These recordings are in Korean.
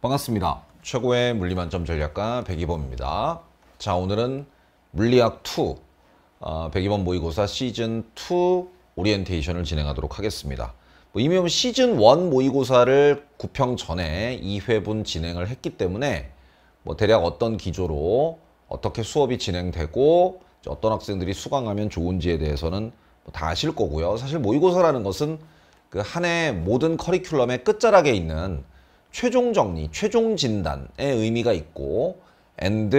반갑습니다. 최고의 물리만점 전략가 백이범입니다. 자 오늘은 물리학 2 어, 백이범 모의고사 시즌 2 오리엔테이션을 진행하도록 하겠습니다. 뭐 이미 시즌 1 모의고사를 구평 전에 2회분 진행을 했기 때문에 뭐 대략 어떤 기조로 어떻게 수업이 진행되고 어떤 학생들이 수강하면 좋은지에 대해서는 뭐, 다 아실 거고요. 사실 모의고사라는 것은 그 한 해 모든 커리큘럼의 끝자락에 있는 최종 정리, 최종 진단의 의미가 있고 and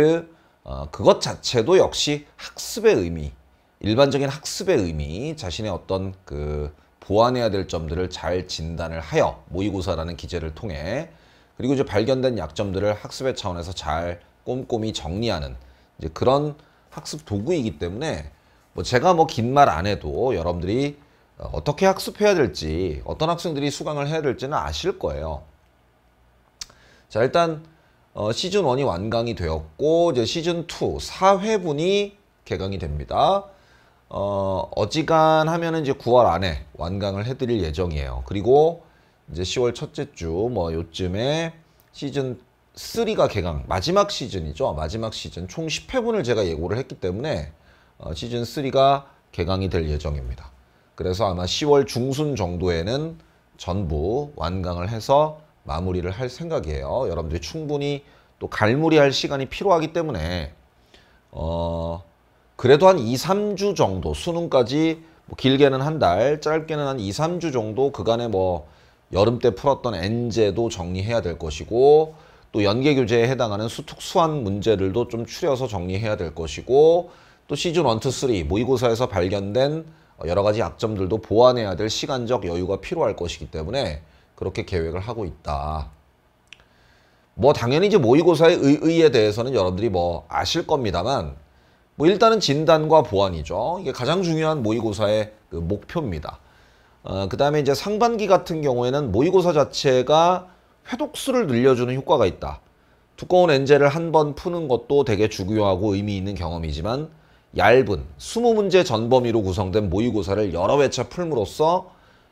어, 그것 자체도 역시 학습의 의미, 일반적인 학습의 의미, 자신의 어떤 그 보완해야 될 점들을 잘 진단을 하여 모의고사라는 기재를 통해 그리고 이제 발견된 약점들을 학습의 차원에서 잘 꼼꼼히 정리하는 이제 그런 학습 도구이기 때문에 뭐 제가 뭐 긴 말 안 해도 여러분들이 어, 어떻게 학습해야 될지 어떤 학생들이 수강을 해야 될지는 아실 거예요. 자 일단 어, 시즌 1이 완강이 되었고 이제 시즌 2 4회분이 개강이 됩니다. 어, 어지간하면 이제 9월 안에 완강을 해드릴 예정이에요. 그리고 이제 10월 첫째 주 뭐 요쯤에 시즌 3가 개강 마지막 시즌이죠. 마지막 시즌 총 10회분을 제가 예고를 했기 때문에 어, 시즌 3가 개강이 될 예정입니다. 그래서 아마 10월 중순 정도에는 전부 완강을 해서 마무리를 할 생각이에요. 여러분들이 충분히 또 갈무리할 시간이 필요하기 때문에 어 그래도 한 2, 3주 정도 수능까지 뭐 길게는 한 달, 짧게는 한 2, 3주 정도 그간에 뭐 여름 때 풀었던 N제도 정리해야 될 것이고 또 연계 교재에 해당하는 수특수한 문제들도 좀 추려서 정리해야 될 것이고 또 시즌 1, 2, 3 모의고사에서 발견된 여러 가지 약점들도 보완해야 될 시간적 여유가 필요할 것이기 때문에 그렇게 계획을 하고 있다. 뭐 당연히 이제 모의고사의 의의에 대해서는 여러분들이 뭐 아실 겁니다만 뭐 일단은 진단과 보완이죠. 이게 가장 중요한 모의고사의 그 목표입니다. 어, 그 다음에 이제 상반기 같은 경우에는 모의고사 자체가 회독수를 늘려주는 효과가 있다. 두꺼운 엔젤을 한 번 푸는 것도 되게 중요하고 의미 있는 경험이지만 얇은 20문제 전 범위로 구성된 모의고사를 여러 회차 풀므로써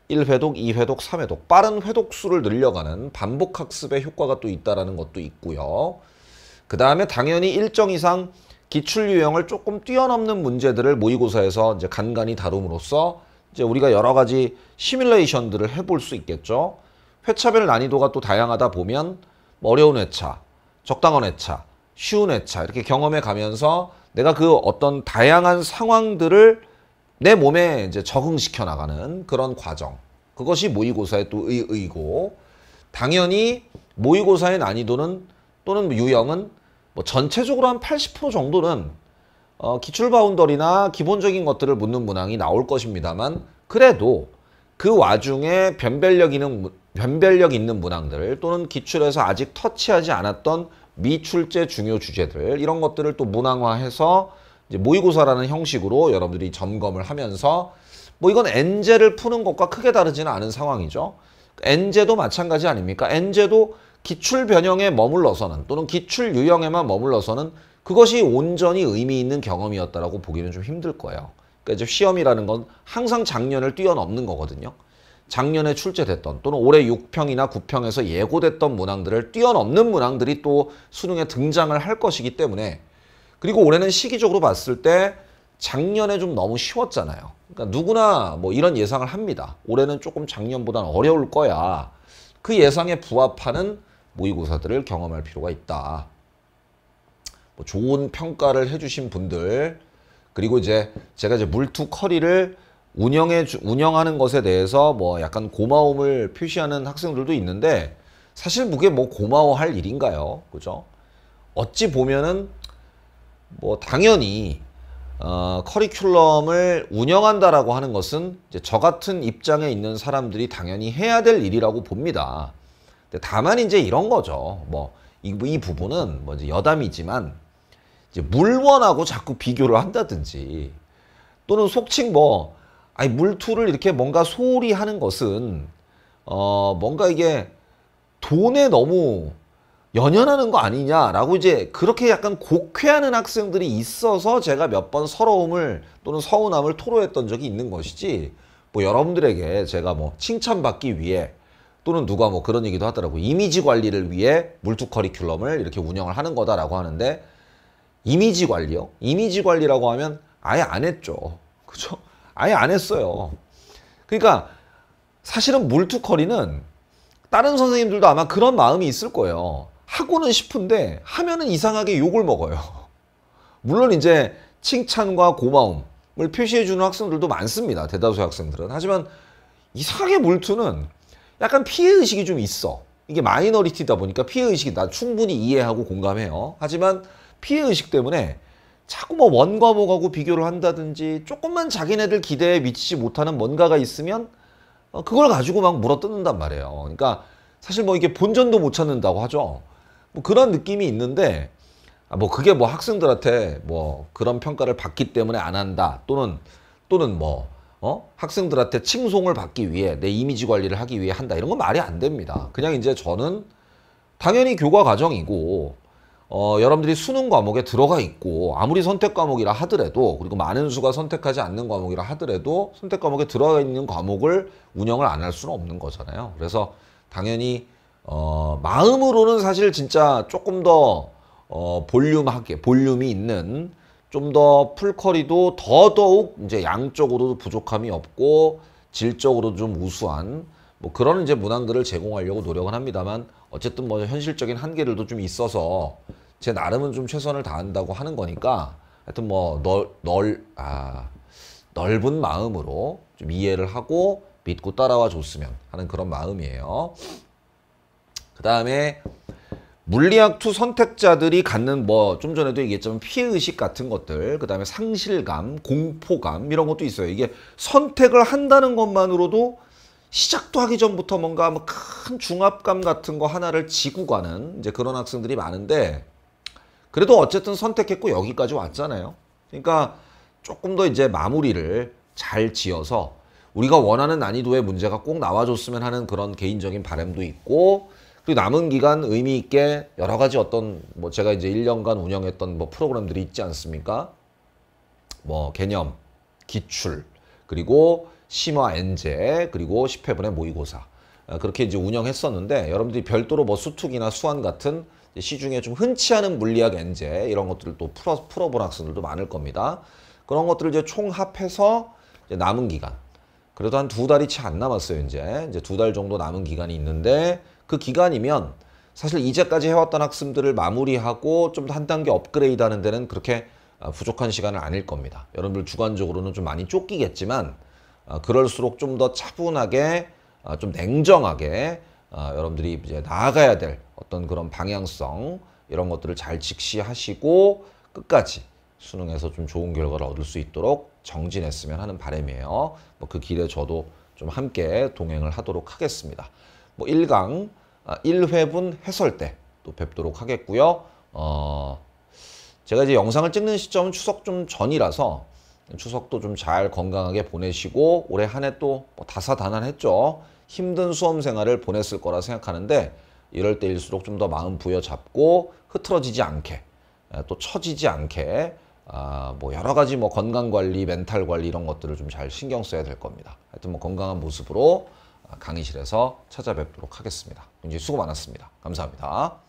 1회독, 2회독, 3회독 빠른 회독수를 늘려가는 반복학습의 효과가 또 있다는 라 것도 있고요. 그 다음에 당연히 일정 이상 기출 유형을 조금 뛰어넘는 문제들을 모의고사에서 이제 간간히 다룸으로써 이제 우리가 여러 가지 시뮬레이션들을 해볼 수 있겠죠. 회차별 난이도가 또 다양하다 보면 뭐 어려운 회차, 적당한 회차, 쉬운 회차 이렇게 경험해 가면서 내가 그 어떤 다양한 상황들을 내 몸에 이제 적응시켜 나가는 그런 과정. 그것이 모의고사의 또 의, 의고 당연히 모의고사의 난이도는 또는 뭐 유형은 뭐 전체적으로 한 80% 정도는 어, 기출 바운더리나 기본적인 것들을 묻는 문항이 나올 것입니다만 그래도 그 와중에 변별력 있는 변별력 있는 문항들 또는 기출에서 아직 터치하지 않았던 미출제 중요 주제들 이런 것들을 또 문항화해서 모의고사라는 형식으로 여러분들이 점검을 하면서 뭐 이건 엔제를 푸는 것과 크게 다르지는 않은 상황이죠. 엔제도 마찬가지 아닙니까? 엔제도 기출 변형에 머물러서는 또는 기출 유형에만 머물러서는 그것이 온전히 의미 있는 경험이었다라고 보기는 좀 힘들 거예요. 그러니까 이제 시험이라는 건 항상 작년을 뛰어넘는 거거든요. 작년에 출제됐던 또는 올해 6평이나 9평에서 예고됐던 문항들을 뛰어넘는 문항들이 또 수능에 등장을 할 것이기 때문에 그리고 올해는 시기적으로 봤을 때 작년에 좀 너무 쉬웠잖아요. 그러니까 누구나 뭐 이런 예상을 합니다. 올해는 조금 작년보다는 어려울 거야. 그 예상에 부합하는 모의고사들을 경험할 필요가 있다. 뭐 좋은 평가를 해주신 분들 그리고 이제 제가 이제 물투 커리를 운영해 운영하는 것에 대해서 뭐 약간 고마움을 표시하는 학생들도 있는데 사실 그게 뭐 고마워할 일인가요? 그죠? 어찌 보면은 뭐 당연히 어, 커리큘럼을 운영한다라고 하는 것은 저 같은 입장에 있는 사람들이 당연히 해야 될 일이라고 봅니다. 다만 이제 이런 거죠. 뭐이 이 부분은 뭐 이제 여담이지만 이제 물원하고 자꾸 비교를 한다든지 또는 속칭 뭐 아니 물투를 이렇게 뭔가 소홀히 하는 것은 어 뭔가 이게 돈에 너무 연연하는 거 아니냐라고 이제 그렇게 약간 곡쾌하는 학생들이 있어서 제가 몇 번 서러움을 또는 서운함을 토로했던 적이 있는 것이지 뭐 여러분들에게 제가 뭐 칭찬받기 위해 또는 누가 뭐 그런 얘기도 하더라고 이미지 관리를 위해 물투 커리큘럼을 이렇게 운영을 하는 거다라고 하는데 이미지 관리요? 이미지 관리라고 하면 아예 안 했죠. 그죠? 아예 안 했어요. 그러니까 사실은 물투커리는 다른 선생님들도 아마 그런 마음이 있을 거예요. 하고는 싶은데 하면은 이상하게 욕을 먹어요. 물론 이제 칭찬과 고마움을 표시해 주는 학생들도 많습니다. 대다수 학생들은. 하지만 이상하게 물투는 약간 피해 의식이 좀 있어. 이게 마이너리티다 보니까 피해 의식이 나 충분히 이해하고 공감해요. 하지만 피해 의식 때문에 자꾸 뭐 원과목하고 비교를 한다든지 조금만 자기네들 기대에 미치지 못하는 뭔가가 있으면 어, 그걸 가지고 막 물어뜯는단 말이에요. 그러니까 사실 뭐 이게 본전도 못 찾는다고 하죠. 뭐 그런 느낌이 있는데 아, 뭐 그게 뭐 학생들한테 뭐 그런 평가를 받기 때문에 안 한다 또는 또는 뭐 어? 학생들한테 칭송을 받기 위해 내 이미지 관리를 하기 위해 한다 이런 건 말이 안 됩니다. 그냥 이제 저는 당연히 교과 과정이고 어, 여러분들이 수능 과목에 들어가 있고 아무리 선택 과목이라 하더라도 그리고 많은 수가 선택하지 않는 과목이라 하더라도 선택 과목에 들어가 있는 과목을 운영을 안 할 수는 없는 거잖아요. 그래서 당연히 어, 마음으로는 사실 진짜 조금 더 어, 볼륨하게 볼륨이 있는 좀 더 풀커리도 더더욱 이제 양적으로도 부족함이 없고 질적으로도 좀 우수한 뭐 그런 이제 문항들을 제공하려고 노력은 합니다만 어쨌든 뭐 현실적인 한계들도 좀 있어서 제 나름은 좀 최선을 다한다고 하는 거니까 하여튼 뭐넓 아, 넓은 마음으로 좀 이해를 하고 믿고 따라와 줬으면 하는 그런 마음이에요. 그 다음에 물리학 투 선택자들이 갖는 뭐 좀 전에도 얘기했지만 피해의식 같은 것들 그 다음에 상실감 공포감 이런 것도 있어요 이게 선택을 한다는 것만으로도 시작도 하기 전부터 뭔가 뭐 큰 중압감 같은 거 하나를 지고 가는 이제 그런 학생들이 많은데 그래도 어쨌든 선택했고 여기까지 왔잖아요 그러니까 조금 더 이제 마무리를 잘 지어서 우리가 원하는 난이도의 문제가 꼭 나와줬으면 하는 그런 개인적인 바람도 있고 그리고 남은 기간 의미 있게 여러 가지 어떤 뭐 제가 이제 1년간 운영했던 뭐 프로그램들이 있지 않습니까? 뭐 개념, 기출, 그리고 심화 엔제, 그리고 10회분의 모의고사. 어, 그렇게 이제 운영했었는데 여러분들이 별도로 뭐 수특이나 수환 같은 시중에 좀 흔치 않은 물리학 엔제 이런 것들을 또 풀어 풀어본 학생들도 많을 겁니다. 그런 것들을 이제 총합해서 이제 남은 기간 그래도 한 두 달이 채 안 남았어요, 이제. 이제 두 달 정도 남은 기간이 있는데 그 기간이면 사실 이제까지 해왔던 학습들을 마무리하고 좀 더 한 단계 업그레이드 하는 데는 그렇게 어, 부족한 시간은 아닐 겁니다. 여러분들 주관적으로는 좀 많이 쫓기겠지만 어, 그럴수록 좀 더 차분하게 어, 좀 냉정하게 여러분들이 이제 나아가야 될 어떤 그런 방향성 이런 것들을 잘 직시하시고 끝까지 수능에서 좀 좋은 결과를 얻을 수 있도록 정진했으면 하는 바람이에요. 뭐 그 길에 저도 좀 함께 동행을 하도록 하겠습니다. 뭐 1강 1회분 아, 해설 때 또 뵙도록 하겠고요. 어, 제가 이제 영상을 찍는 시점은 추석 좀 전이라서 추석도 좀 잘 건강하게 보내시고 올해 한 해또 뭐 다사다난했죠. 힘든 수험 생활을 보냈을 거라 생각하는데 이럴 때일수록 좀 더 마음 부여잡고 흐트러지지 않게 또 처지지 않게 아, 뭐 여러 가지 뭐 건강 관리, 멘탈 관리 이런 것들을 좀 잘 신경 써야 될 겁니다. 하여튼 뭐 건강한 모습으로 아, 강의실에서 찾아뵙도록 하겠습니다. 굉장히 수고 많았습니다. 감사합니다.